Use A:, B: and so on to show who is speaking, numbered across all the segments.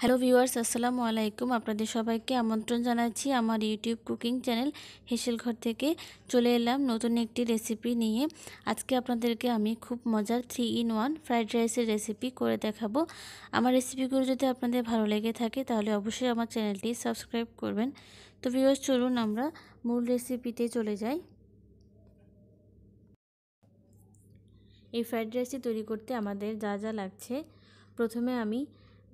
A: hello viewers আসসালামু আলাইকুম আপনাদের সবাইকে আমন্ত্রণ জানাচ্ছি আমার ইউটিউব কুকিং চ্যানেল হেসেলঘর থেকে চলে এলাম নতুন একটি রেসিপি নিয়ে আজকে আপনাদেরকে আমি খুব মজার থ্রি ইন ওয়ান ফ্রাইড রাইসের রেসিপি করে দেখাবো আমার রেসিপিগুলো যদি আপনাদের ভালো লেগে থাকে তাহলে অবশ্যই আমার চ্যানেলটি সাবস্ক্রাইব করবেন তো ভিউয়ার্স চলুন আমরা মূল রেসিপিতে চলে যাই এই ফ্রাইড রাইসটি তৈরি করতে আমাদের যা যা লাগছে প্রথমে আমি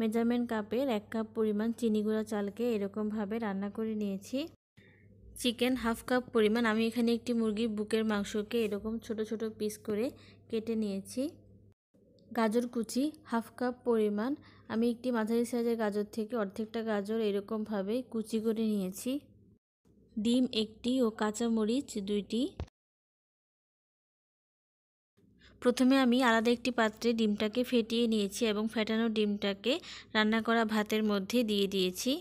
A: মেজারমেন্ট কাপের এক কাপ পরিমাণ চিনি গুঁড়া চালকে এরকমভাবে রান্না করে নিয়েছি চিকেন হাফ কাপ পরিমাণ আমি এখানে একটি মুরগির বুকের মাংসকে এরকম ছোট ছোট পিস করে কেটে নিয়েছি গাজর কুচি হাফ কাপ পরিমাণ আমি একটি মাঝারি সাইজের গাজর থেকে অর্ধেকটা গাজর এরকমভাবে কুচি করে নিয়েছি ডিম একটি ও কাঁচামরিচ দুইটি প্রথমে আমি আলাদা একটি পাত্রে ডিমটাকে ফেটিয়ে নিয়েছি এবং ফেটানো ডিমটাকে রান্না করা ভাতের মধ্যে দিয়ে দিয়েছি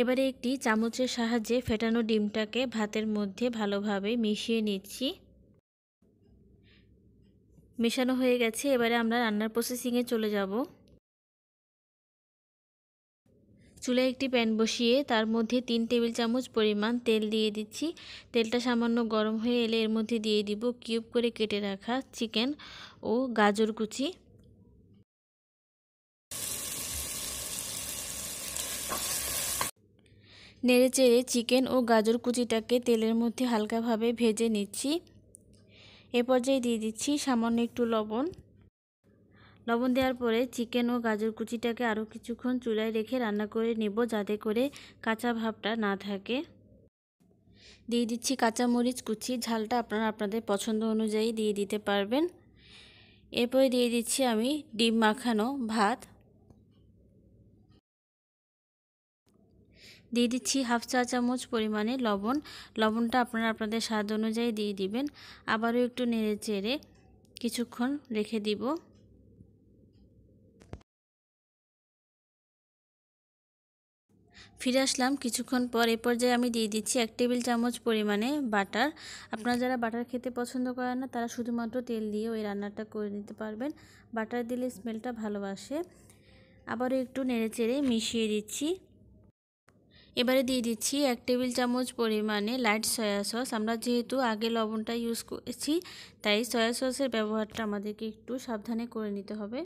A: এবারে একটি চামচের সাহায্যে ফেটানো ডিমটাকে ভাতের মধ্যে ভালোভাবে মিশিয়ে নিচ্ছি মেশানো হয়ে গেছে এবারে আমরা রান্নার প্রসেসিংয়ে চলে যাব চুলায় একটি প্যান বসিয়ে তার মধ্যে তিন টেবিল চামচ পরিমাণ তেল দিয়ে দিচ্ছি তেলটা সামান্য গরম হয়ে এলে এর মধ্যে দিয়ে দিব কিউব করে কেটে রাখা চিকেন ও গাজর কুচি নেড়ে চেড়ে চিকেন ও গাজর কুচিটাকে তেলের মধ্যে হালকাভাবে ভেজে নিচ্ছি এ পর্যায়ে দিয়ে দিচ্ছি সামান্য একটু লবণ লবণ দেওয়ার পরে চিকেন ও গাজর কুচিটাকে আরও কিছুক্ষণ চুলায় রেখে রান্না করে নেব যাতে করে কাঁচা ভাবটা না থাকে দিয়ে দিচ্ছি কাঁচামরিচ কুচি ঝালটা আপনারা আপনাদের পছন্দ অনুযায়ী দিয়ে দিতে পারবেন এরপরে দিয়ে দিচ্ছি আমি ডিম মাখানো ভাত দিয়ে দিচ্ছি হাফ চা চামচ পরিমাণে লবণ লবণটা আপনারা আপনাদের স্বাদ অনুযায়ী দিয়ে দিবেন আবারও একটু নেড়ে চেড়ে কিছুক্ষণ রেখে দিব ফিরে আসলাম কিছুক্ষণ পর এ পর্যায়ে আমি দিয়ে দিচ্ছি এক টেবিল চামচ পরিমাণে বাটার আপনারা যারা বাটার খেতে পছন্দ করেন না তারা শুধুমাত্র তেল দিয়ে ওই রান্নাটা করে নিতে পারবেন বাটার দিলে স্মেলটা ভালোবাসে আবারও একটু নেড়ে চেড়ে মিশিয়ে দিচ্ছি এবারে দিয়ে দিচ্ছি এক টেবিল চামচ পরিমাণে লাইট সয়া সস আমরা যেহেতু আগে লবণটা ইউজ করেছি তাই সয়া সসের ব্যবহারটা আমাদেরকে একটু সাবধানে করে নিতে হবে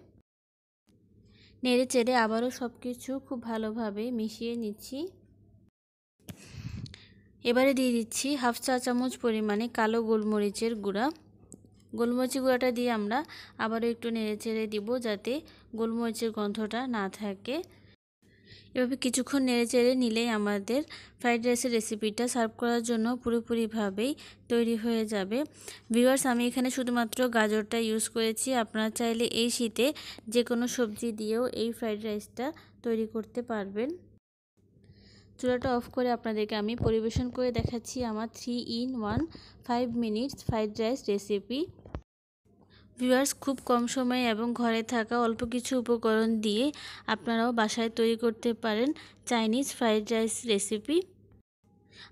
A: নেড়ে চেড়ে আবারও সব কিছু খুব ভালোভাবে মিশিয়ে নিচ্ছি এবারে দিয়ে দিচ্ছি হাফ চা চামচ পরিমাণে কালো গোলমরিচের গুঁড়া গোলমরিচের গুঁড়াটা দিয়ে আমরা আবারও একটু নেড়ে চেড়ে দিব যাতে গোলমরিচের গন্ধটা না থাকে এভাবে কিছুক্ষণ নেড়ে চেড়ে নিলেই আমাদের ফ্রাইড রাইসের রেসিপিটা সার্ভ করার জন্য পুরোপুরিভাবেই তৈরি হয়ে যাবে ভিওয়ার্স আমি এখানে শুধুমাত্র গাজরটা ইউজ করেছি আপনারা চাইলে এই শীতে যে কোনো সবজি দিয়েও এই ফ্রাইড রাইসটা তৈরি করতে পারবেন চুলাটা অফ করে আপনাদেরকে আমি পরিবেশন করে দেখাচ্ছি আমার three in one five minutes fried rice recipe viewers খুব কম সময়ে এবং ঘরে থাকা অল্প কিছু উপকরণ দিয়ে আপনারাও বাসায় তৈরি করতে পারেন চাইনিজ ফ্রাইড রাইস রেসিপি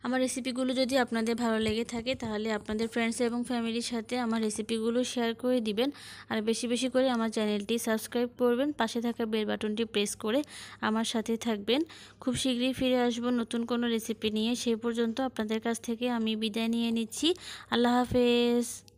A: আমার রেসিপিগুলো যদি আপনাদের ভালো লেগে থাকে তাহলে আপনাদের ফ্রেন্ডস এবং ফ্যামিলির সাথে আমার রেসিপিগুলো শেয়ার করে দিবেন আর বেশি বেশি করে আমার চ্যানেলটি সাবস্ক্রাইব করবেন পাশে থাকা বেল বাটনটি প্রেস করে আমার সাথে থাকবেন খুব শীঘ্রই ফিরে আসব নতুন কোনো রেসিপি নিয়ে সেই পর্যন্ত আপনাদের কাছ থেকে আমি বিদায় নিয়ে নিচ্ছি আল্লাহ হাফেজ